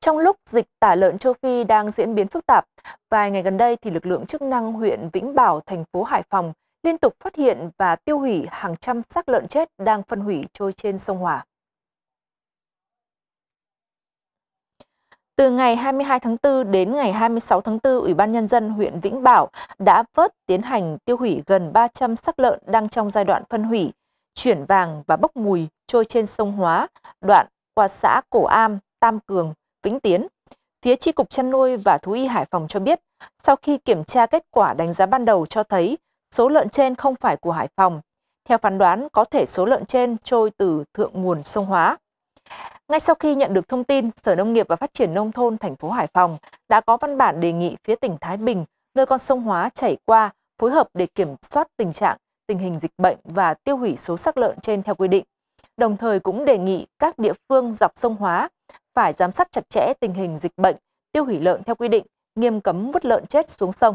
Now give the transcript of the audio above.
Trong lúc dịch tả lợn châu Phi đang diễn biến phức tạp, vài ngày gần đây thì lực lượng chức năng huyện Vĩnh Bảo, thành phố Hải Phòng liên tục phát hiện và tiêu hủy hàng trăm xác lợn chết đang phân hủy trôi trên sông Hòa Từ ngày 22 tháng 4 đến ngày 26 tháng 4, Ủy ban Nhân dân huyện Vĩnh Bảo đã vớt tiến hành tiêu hủy gần 300 xác lợn đang trong giai đoạn phân hủy, chuyển vàng và bốc mùi trôi trên sông Hóa, đoạn qua xã Cổ Am, Tam Cường, Vĩnh Tiến. Phía Tri Cục Chăn nuôi và Thú y Hải Phòng cho biết, sau khi kiểm tra kết quả đánh giá ban đầu cho thấy số lợn trên không phải của Hải Phòng. Theo phán đoán, có thể số lợn trên trôi từ thượng nguồn sông Hóa. Ngay sau khi nhận được thông tin, Sở Nông nghiệp và Phát triển Nông thôn thành phố Hải Phòng đã có văn bản đề nghị phía tỉnh Thái Bình, nơi con sông Hóa chảy qua, phối hợp để kiểm soát tình trạng, tình hình dịch bệnh và tiêu hủy số xác lợn trên theo quy định. Đồng thời cũng đề nghị các địa phương dọc sông Hóa phải giám sát chặt chẽ tình hình dịch bệnh, tiêu hủy lợn theo quy định, nghiêm cấm vứt lợn chết xuống sông.